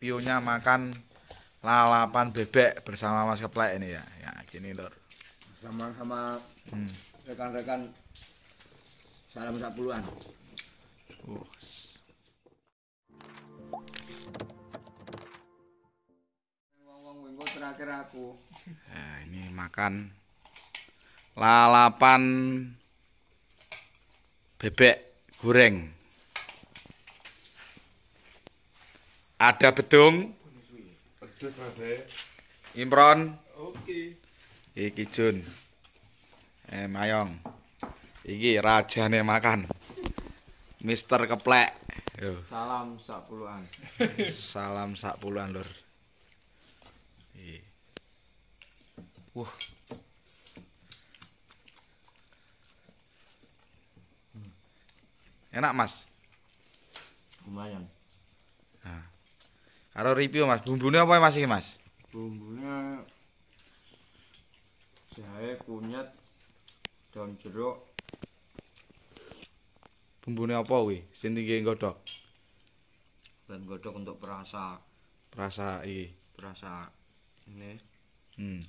pionya makan lalapan bebek bersama Mas Keplek ini ya. Ya, gini lur. Sama-sama rekan hmm. rekan-rekan salam sapuluan. Uh. terakhir aku. Nah, ini makan lalapan bebek goreng. Ada Bedung. Ya. Imron. Oke. Iki Jun. Eh Mayong. Iki nih makan. Mister Keplek. Yo. Salam sak puluhan. Salam sak puluhan, Lur. Iki. Iya. Wah. Enak, Mas? Lumayan. Nah. Karo review Mas, bumbunya apa Mas ini Mas? Bumbunya jahe, kunyit, daun jeruk. bumbunya apa wi? Sinti tinggi godok. Dan godok untuk perasa. Perasa i. perasa ini. Hmm.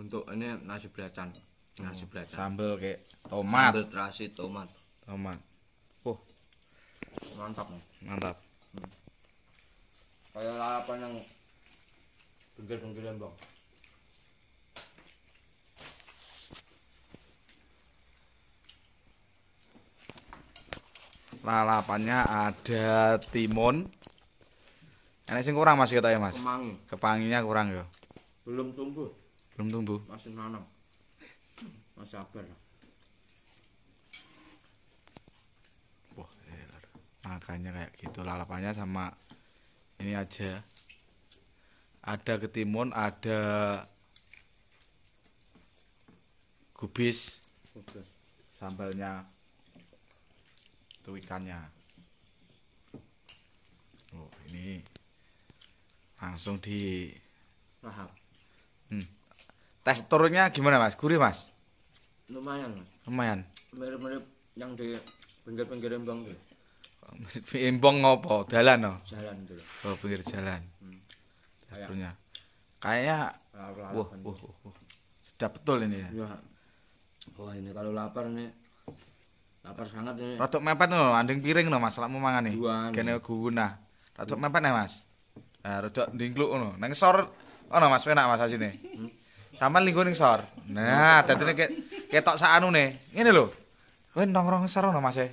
Untuk ini nasi belacan. Oh, nasi belacan. Sambel kayak tomat. Sambel terasi tomat. Tomat. Oh. Mantap. Mantap. Hmm kayak lalapan yang bengkel benggel ya, bang lalapannya ada timun enak sih kurang mas kita ya mas kemangi kepanginya kurang ya belum tumbuh belum tumbuh masih nanam masih sabar wah makanya kayak gitu lalapannya sama ini aja ada ketimun ada gubis sambalnya itu ikannya oh ini langsung di lahap hmm. teksturnya gimana mas gurih mas lumayan mas lumayan mirip-mirip yang di pinggir-pinggir embang gitu. Imbong ngopo? Dalan no? Oh? Jalan dulu. Oh, pinggir jalan. Hmm. Kayaknya wah, wah, wah. Sudah betul ini ya. Wah, ini kalau lapar ini Lapar sangat ini. Rotok mepet no, anding piring no Mas, lakmu mangan nih. Kene guna. Rotok mepet nih Mas. Nah, rotok ndingkluk no. Nang sor ono Mas, enak Mas asine. Hmm. Sama lingkung ning sor. Nah, dadi nek ketok sak anune. Ngene lho. Kowe nongrong sor ono Mas e.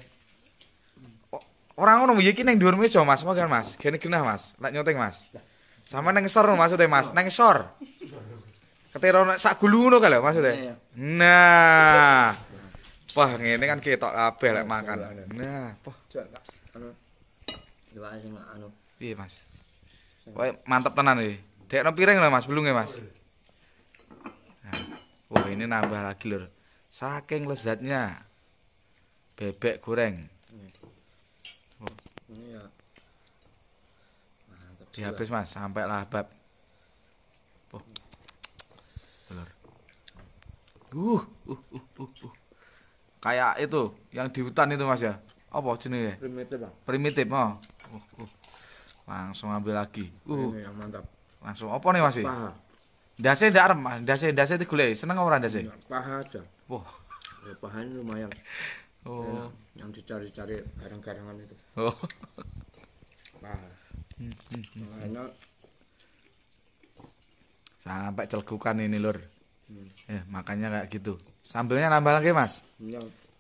Orang orang iya, iki yang dhuwur meja Mas, mau kan Mas. kini genah Mas, lek nyoteng Mas. Sama nang mas udah Mas, nang ngesor. orang sak gulu ngono kae mas udah iya, iya. Nah. Wah, ini kan ketok kabeh lek makan. Nah, poh. Anu. anu. Mas? Wah, mantep tenan dek Dekno piring lah Mas, belum ya Mas. Nah. Wah, ini nambah lagi lor Saking lezatnya bebek goreng. Dihabis Mas, sampai lah bab. Oh. Benar. Uh, uh, uh, uh, uh. Kayak itu yang di hutan itu Mas ya. Apa ya. Primitif, Bang. Primitif, oh. Uh, uh. Langsung ambil lagi. Uh. Ini yang mantap. Langsung apa nih Mas? Ya? Paha. Dase tidak arem, Mas. Dase itu digoleki. Seneng orang dase? Iya, paha aja. Wah. Wow. Ya, pahanya lumayan. Oh. Ya, yang dicari-cari garang-garangan itu. Oh. Paha. Sampai celgukan ini lur. Hmm. Eh, makanya kayak gitu. Sambelnya nambah lagi, Mas. Iya.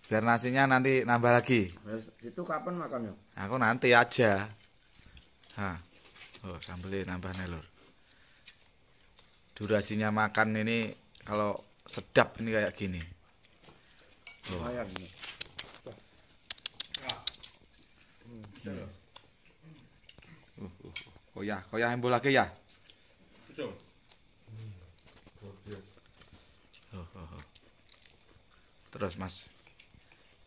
Biar nasinya nanti nambah lagi. Itu kapan makannya? Aku nanti aja. ha Oh, sambelnya nambah nih lur. Durasinya makan ini kalau sedap ini kayak gini. Oh. Hmm. Hmm. Oh ya, kau yang yang lagi ya. Terus Mas.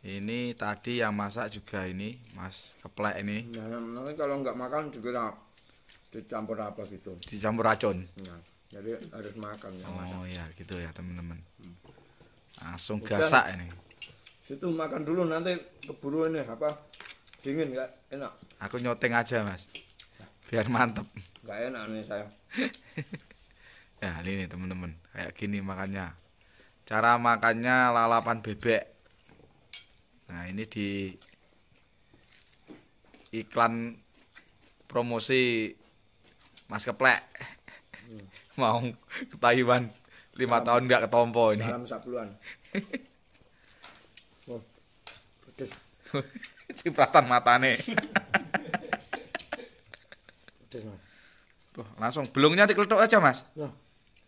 Ini tadi yang masak juga ini, Mas, keplek ini. Ya, nanti kalau nggak makan juga dicampur apa gitu. Dicampur racun. Ya, jadi harus makan ya. Oh ya gitu ya teman-teman. Hmm. Langsung Bukan, gasak ini. Situ makan dulu nanti keburu ini apa dingin nggak enak. Aku nyoteng aja mas biar mantep nggak enak nih saya ya nah, ini temen-temen kayak gini makannya cara makannya lalapan bebek nah ini di iklan promosi mas keplek hmm. mau ke Taiwan lima tahun nggak ketompo ini dalam sepuluhan oh, cipratan matane Wah, langsung belungnya dikeletuk aja, Mas. Nah.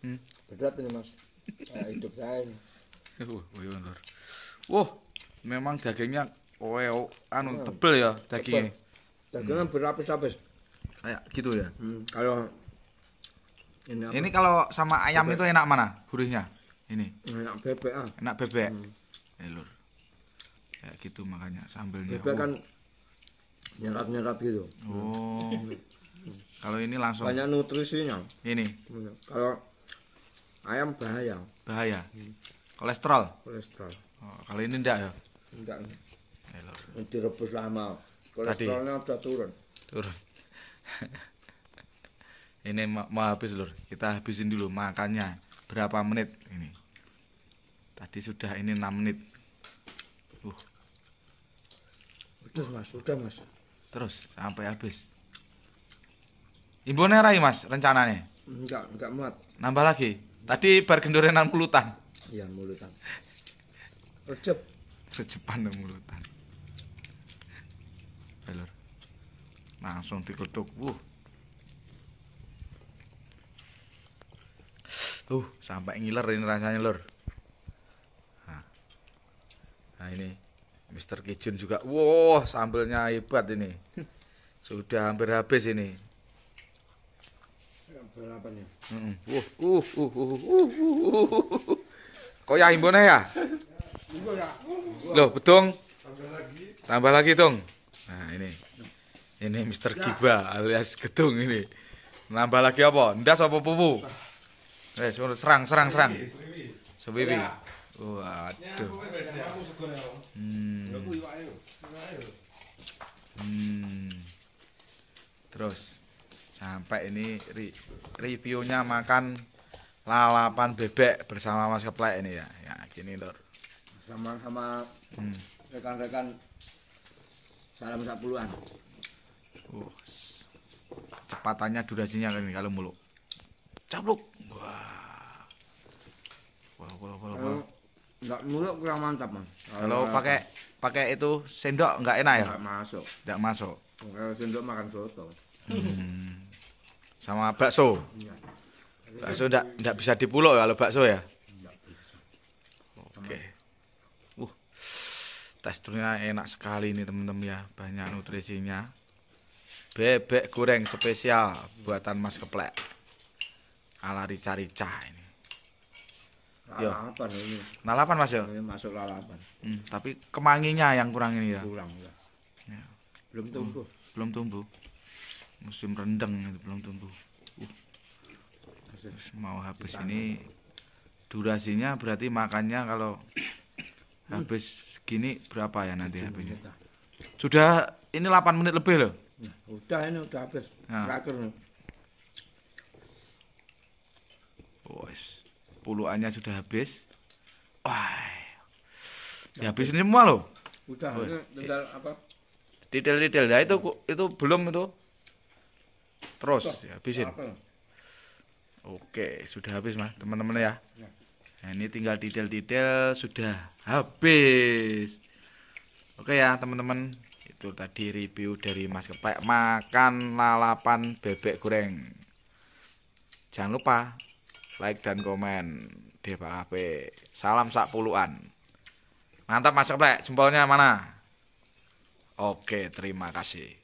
Hmm. Berat ini, Mas. Nah, hidup saya ini. Eh, wah, Wah, memang dagingnya oh, oh anu tebel ya dagingnya. Dagingnya hmm. berlapis-lapis. Kayak gitu ya. Hmm. Kalau ini, apa? ini kalau sama ayam bebek. itu enak mana gurihnya? Ini. Enak bebek ah. Enak bebek. Hmm. Eh, lur. Kayak gitu makanya sambil Bebek oh. kan nyerat-nyerat gitu. Oh. Hmm. Kalau ini langsung banyak nutrisinya. Ini. Kalau ayam bahaya. Bahaya. Hmm. Kolesterol. Kolesterol. Oh, kalau ini enggak ya? Enggak. Ini eh, direbus lama. Kolesterolnya Tadi. udah turun. Turun. ini mau, habis lur. Kita habisin dulu makannya. Berapa menit ini? Tadi sudah ini 6 menit. Uh. Udah Mas, udah Mas. Terus sampai habis ibu nerai Mas rencananya? Enggak, enggak muat. Nambah lagi. Tadi bar gendorenan mulutan. Iya, mulutan. Recep. Recepan dan mulutan. Belur. Langsung dikleduk. Wuh. Uh, sampai ngiler ini rasanya, Lur. Nah. nah ini mr Kijun juga. wow, sambelnya hebat ini. Sudah hampir habis ini. Balapannya. Heeh. Uh uh uh uh uh. Kok ya imbone ya? Loh, betung. Tambah lagi. Tambah lagi, Nah, ini. Ini Mr. Kiba alias Gedung ini. Nambah lagi apa? Ndas apa pupu? Eh, suruh serang, serang, serang. Sewiwi. Waduh. Hmm. Hmm. Terus sampai ini re reviewnya makan lalapan bebek bersama Mas Keplek ini ya. Ya, gini lor Sama-sama rekan hmm. rekan-rekan salam 10-an. Uh, cepatannya durasinya kan kalau muluk. cabluk Wah. kalau kalau kalau Enggak muluk kurang mantap, Mas. Kalau pakai pakai itu sendok nggak enak ya? Enggak masuk. Enggak masuk. Kalau sendok makan soto. Hmm sama bakso bakso enggak enggak bisa dipulok kalau bakso ya oke uh teksturnya enak sekali ini teman-teman ya banyak nutrisinya bebek goreng spesial buatan Mas Keplek ala rica-rica ini Lalapan ini. Lalapan mas yo. masuk lalapan. Hmm, tapi kemanginya yang kurang ini ya. Kurang ya. ya. Belum tumbuh. Hmm, belum tumbuh musim rendeng itu belum tentu Terus mau habis ini durasinya berarti makannya kalau habis segini berapa ya nanti habisnya sudah ini 8 menit lebih loh nah, udah ini udah habis nah. terakhir nah. Wes, puluhannya sudah habis. Wah. Ya habis semua loh. Udah, tinggal apa? Detail-detail ya nah, itu itu belum itu terus ya, habisin oke sudah habis mah teman-teman ya? ya nah, ini tinggal detail-detail sudah habis oke ya teman-teman itu tadi review dari mas kepek makan lalapan bebek goreng jangan lupa like dan komen di Pak salam sak puluhan mantap mas kepek jempolnya mana Oke, terima kasih.